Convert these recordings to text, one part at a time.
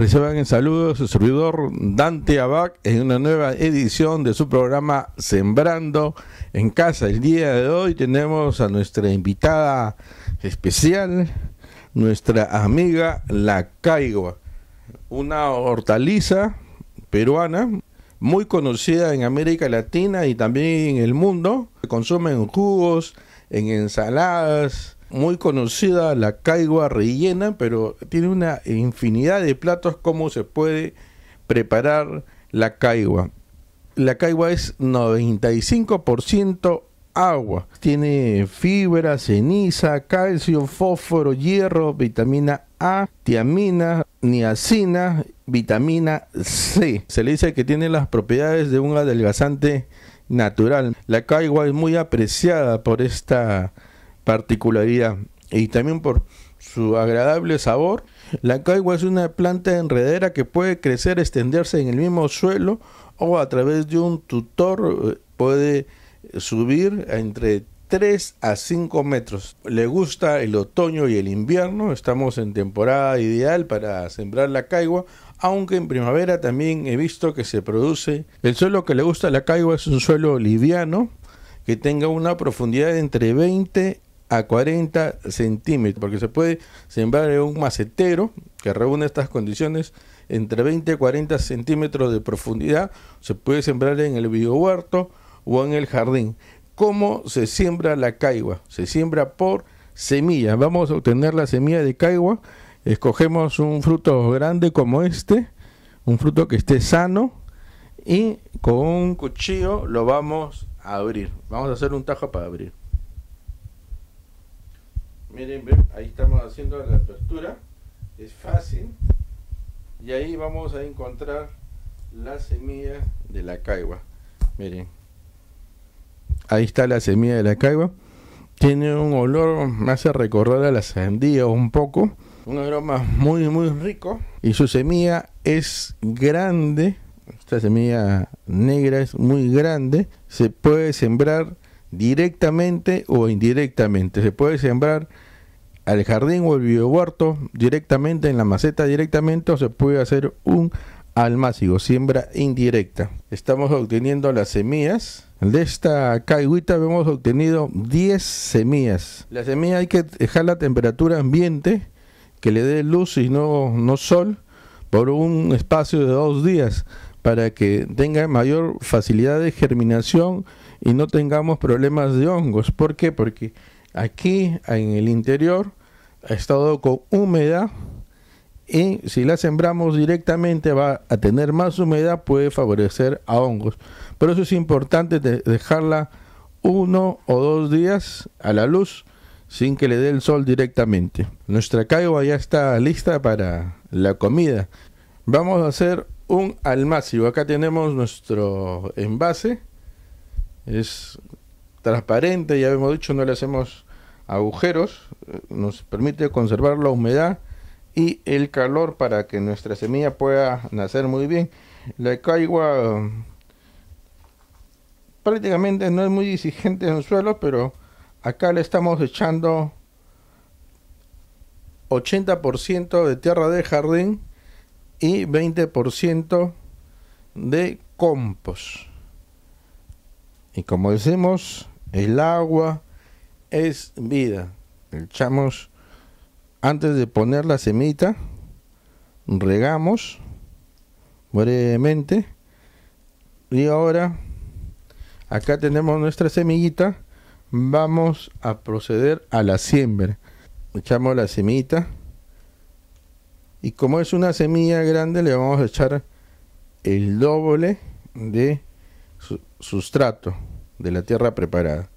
Reciban el saludo su servidor Dante Abac en una nueva edición de su programa Sembrando en Casa. El día de hoy tenemos a nuestra invitada especial, nuestra amiga La Caigua, una hortaliza peruana muy conocida en América Latina y también en el mundo. Se en jugos, en ensaladas, muy conocida la caigua rellena, pero tiene una infinidad de platos cómo se puede preparar la caigua. La caigua es 95% agua. Tiene fibra, ceniza, calcio, fósforo, hierro, vitamina A, tiamina, niacina, vitamina C. Se le dice que tiene las propiedades de un adelgazante natural. La caigua es muy apreciada por esta particularidad y también por su agradable sabor, la caigua es una planta enredera que puede crecer, extenderse en el mismo suelo o a través de un tutor eh, puede subir entre 3 a 5 metros. Le gusta el otoño y el invierno, estamos en temporada ideal para sembrar la caigua, aunque en primavera también he visto que se produce. El suelo que le gusta a la caigua es un suelo liviano que tenga una profundidad de entre 20 a 40 centímetros, porque se puede sembrar en un macetero que reúne estas condiciones entre 20 y 40 centímetros de profundidad, se puede sembrar en el huerto o en el jardín. ¿Cómo se siembra la caigua? Se siembra por semilla. Vamos a obtener la semilla de caigua. Escogemos un fruto grande como este, un fruto que esté sano, y con un cuchillo lo vamos a abrir. Vamos a hacer un tajo para abrir. Miren, ahí estamos haciendo la apertura. Es fácil. Y ahí vamos a encontrar la semilla de la caigua. Miren. Ahí está la semilla de la caigua. Tiene un olor, me hace recordar a la sandía un poco. Un aroma muy, muy rico. Y su semilla es grande. Esta semilla negra es muy grande. Se puede sembrar directamente o indirectamente. Se puede sembrar al jardín o el biohuerto directamente en la maceta directamente o se puede hacer un almácigo, siembra indirecta. Estamos obteniendo las semillas. De esta caigüita hemos obtenido 10 semillas. La semilla hay que dejar la temperatura ambiente, que le dé luz y no, no sol, por un espacio de dos días para que tenga mayor facilidad de germinación y no tengamos problemas de hongos. ¿Por qué? Porque aquí en el interior ha estado con humedad y si la sembramos directamente va a tener más humedad, puede favorecer a hongos. Por eso es importante dejarla uno o dos días a la luz sin que le dé el sol directamente. Nuestra caigua ya está lista para la comida. Vamos a hacer un almácigo. Acá tenemos nuestro envase. Es transparente, ya hemos dicho, no le hacemos agujeros. Nos permite conservar la humedad y el calor para que nuestra semilla pueda nacer muy bien. La caigua mm, prácticamente no es muy exigente en el suelo, pero acá le estamos echando 80% de tierra de jardín y 20% de compost. Y como decimos, el agua es vida. Echamos antes de poner la semita, regamos brevemente y ahora acá tenemos nuestra semillita vamos a proceder a la siembra echamos la semita y como es una semilla grande, le vamos a echar el doble de sustrato de la tierra preparada.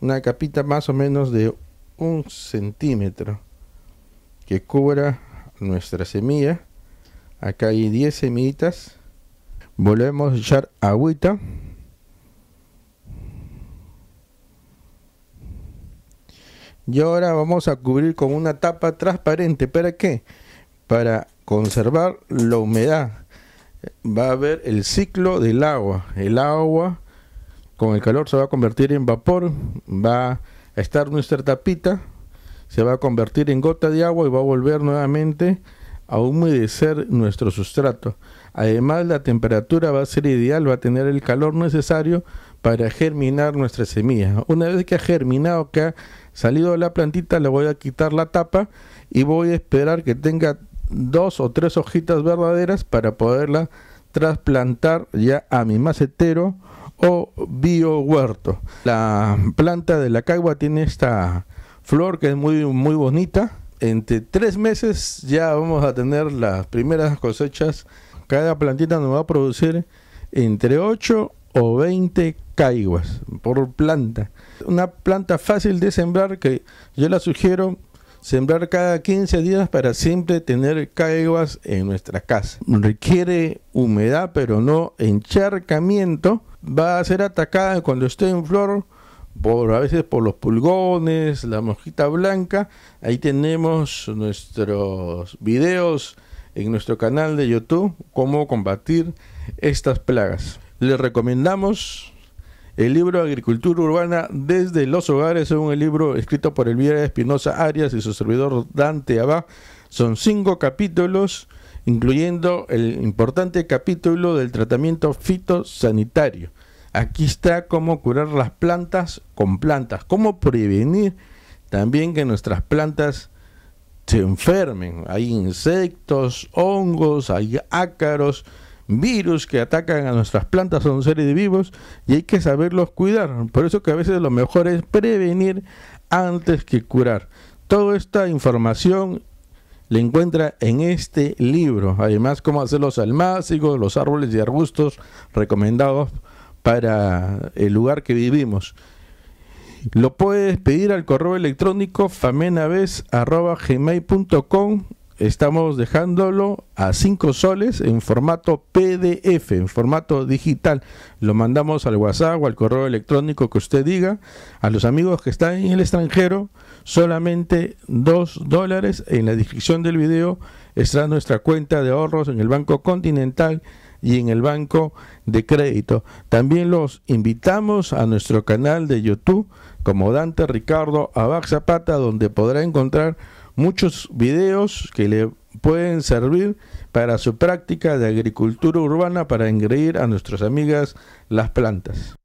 Una capita más o menos de un centímetro que cubra nuestra semilla. Acá hay 10 semillitas. Volvemos a echar agüita. Y ahora vamos a cubrir con una tapa transparente. ¿Para qué? para conservar la humedad va a haber el ciclo del agua. El agua con el calor se va a convertir en vapor, va a estar nuestra tapita, se va a convertir en gota de agua y va a volver nuevamente a humedecer nuestro sustrato. Además, la temperatura va a ser ideal, va a tener el calor necesario para germinar nuestra semilla. Una vez que ha germinado, que ha salido la plantita, le voy a quitar la tapa y voy a esperar que tenga dos o tres hojitas verdaderas para poderla trasplantar ya a mi macetero o biohuerto. La planta de la caigua tiene esta flor que es muy, muy bonita. Entre tres meses ya vamos a tener las primeras cosechas. Cada plantita nos va a producir entre 8 o 20 caiguas por planta. Una planta fácil de sembrar que yo la sugiero Sembrar cada 15 días para siempre tener caiguas en nuestra casa. Requiere humedad, pero no encharcamiento. Va a ser atacada cuando esté en flor por a veces por los pulgones, la mosquita blanca. Ahí tenemos nuestros videos en nuestro canal de YouTube cómo combatir estas plagas. Les recomendamos el libro Agricultura Urbana desde los hogares, es el libro escrito por Elvira Espinosa Arias y su servidor Dante Abá, son cinco capítulos, incluyendo el importante capítulo del tratamiento fitosanitario. Aquí está cómo curar las plantas con plantas, cómo prevenir también que nuestras plantas se enfermen. Hay insectos, hongos, hay ácaros, virus que atacan a nuestras plantas son seres vivos y hay que saberlos cuidar. Por eso que a veces lo mejor es prevenir antes que curar. Toda esta información la encuentra en este libro. Además, cómo hacer los almácigos, los árboles y arbustos recomendados para el lugar que vivimos. Lo puedes pedir al correo electrónico famenaves.gmail.com estamos dejándolo a 5 soles en formato PDF, en formato digital. Lo mandamos al WhatsApp o al correo electrónico que usted diga. A los amigos que están en el extranjero, solamente 2 dólares. En la descripción del video está nuestra cuenta de ahorros en el Banco Continental y en el Banco de Crédito. También los invitamos a nuestro canal de YouTube como Dante Ricardo Abac Zapata, donde podrá encontrar muchos videos que le pueden servir para su práctica de agricultura urbana para engreír a nuestras amigas las plantas.